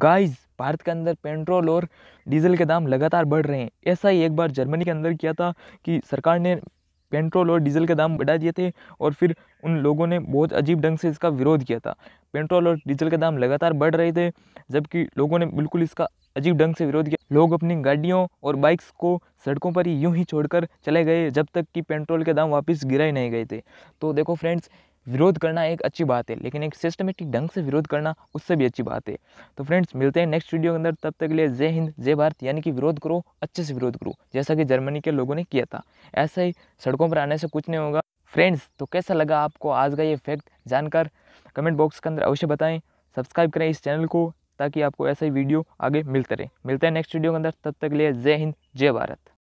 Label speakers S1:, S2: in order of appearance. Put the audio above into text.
S1: guys Bharat के अंदर petrol और डीजल के दाम लगातार बढ़ रहे हैं ऐसा ही एक बार जर्मनी के अंदर किया था कि सरकार ने पेट्रोल और डीजल के दाम बढ़ा दिए थे और फिर उन लोगों ने बहुत अजीब ढंग से इसका विरोध किया था पेट्रोल और डीजल के दाम लगातार बढ़ रहे थे जबकि लोगों ने बिल्कुल इसका अजीब ढंग से विरोध किया लोग अपनी गाड़ियों और बाइक्स को सड़कों पर ही यूं ही छोड़कर चले गए जब तक कि पेट्रोल के दाम वापस गिराए नहीं गए थे तो देखो फ्रेंड्स विरोध करना एक अच्छी बात है लेकिन एक सिस्टमेटिक ढंग से विरोध करना उससे भी अच्छी बात है तो फ्रेंड्स मिलते हैं नेक्स्ट वीडियो के अंदर तब तक के लिए जय हिंद जय भारत यानी कि विरोध करो अच्छे से विरोध करो जैसा कि जर्मनी के लोगों ने किया था ऐसा ही सड़कों पर आने से कुछ नहीं होगा फ्रेंड्स तो कैसा लगा आपको आज का ये फैक्ट जानकर कमेंट बॉक्स के अंदर अवश्य बताएं सब्सक्राइब करें इस चैनल को ताकि आपको ऐसा ही वीडियो आगे मिलते रहे मिलते हैं नेक्स्ट वीडियो के अंदर तब तक के लिए जय हिंद जय भारत